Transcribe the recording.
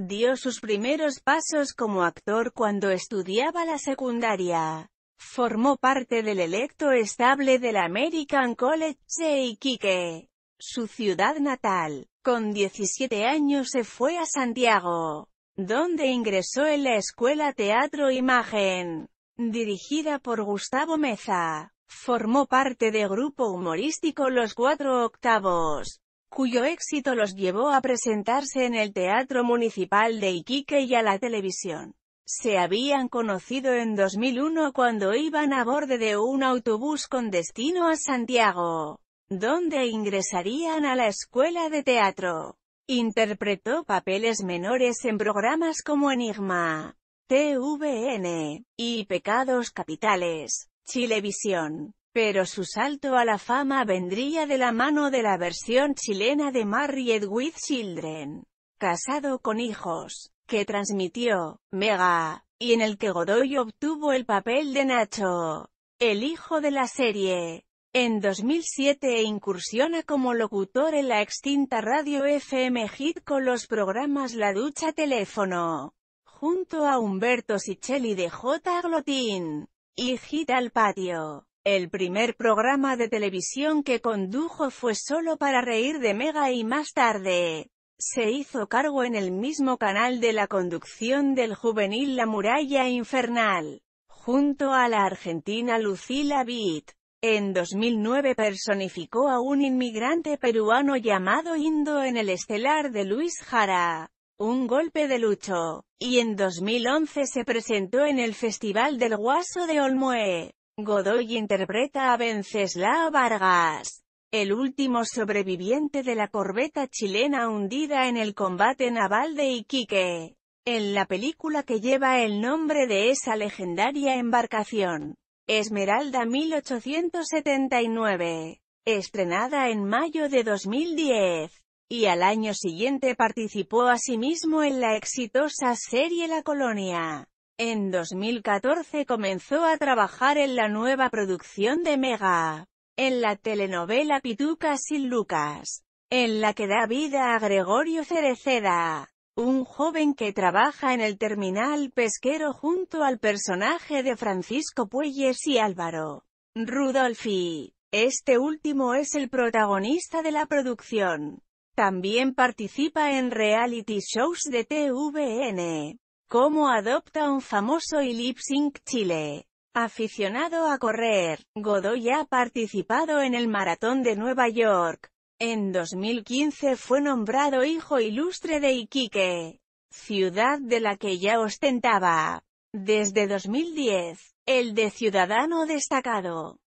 Dio sus primeros pasos como actor cuando estudiaba la secundaria. Formó parte del electo estable del American College de Iquique, su ciudad natal. Con 17 años se fue a Santiago, donde ingresó en la Escuela Teatro Imagen, dirigida por Gustavo Meza. Formó parte de grupo humorístico Los Cuatro Octavos, cuyo éxito los llevó a presentarse en el Teatro Municipal de Iquique y a la televisión. Se habían conocido en 2001 cuando iban a bordo de un autobús con destino a Santiago, donde ingresarían a la escuela de teatro. Interpretó papeles menores en programas como Enigma, TVN, y Pecados Capitales, Chilevisión. Pero su salto a la fama vendría de la mano de la versión chilena de Married with Children, casado con hijos, que transmitió, Mega, y en el que Godoy obtuvo el papel de Nacho, el hijo de la serie. En 2007 incursiona como locutor en la extinta radio FM Hit con los programas La Ducha Teléfono, junto a Humberto Sicelli de J. Glotín, y Hit al Patio. El primer programa de televisión que condujo fue Solo para reír de Mega y más tarde, se hizo cargo en el mismo canal de la conducción del juvenil La Muralla Infernal, junto a la argentina Lucila bit En 2009 personificó a un inmigrante peruano llamado Indo en el estelar de Luis Jara, Un golpe de lucho, y en 2011 se presentó en el Festival del Guaso de Olmue. Godoy interpreta a Venceslao Vargas, el último sobreviviente de la corbeta chilena hundida en el combate naval de Iquique, en la película que lleva el nombre de esa legendaria embarcación, Esmeralda 1879, estrenada en mayo de 2010, y al año siguiente participó asimismo en la exitosa serie La Colonia. En 2014 comenzó a trabajar en la nueva producción de Mega, en la telenovela Pituca sin Lucas, en la que da vida a Gregorio Cereceda, un joven que trabaja en el terminal pesquero junto al personaje de Francisco Puelles y Álvaro Rudolfi. Este último es el protagonista de la producción. También participa en reality shows de TVN. Cómo adopta un famoso y lip Chile. Aficionado a correr, Godoy ha participado en el Maratón de Nueva York. En 2015 fue nombrado hijo ilustre de Iquique, ciudad de la que ya ostentaba, desde 2010, el de ciudadano destacado.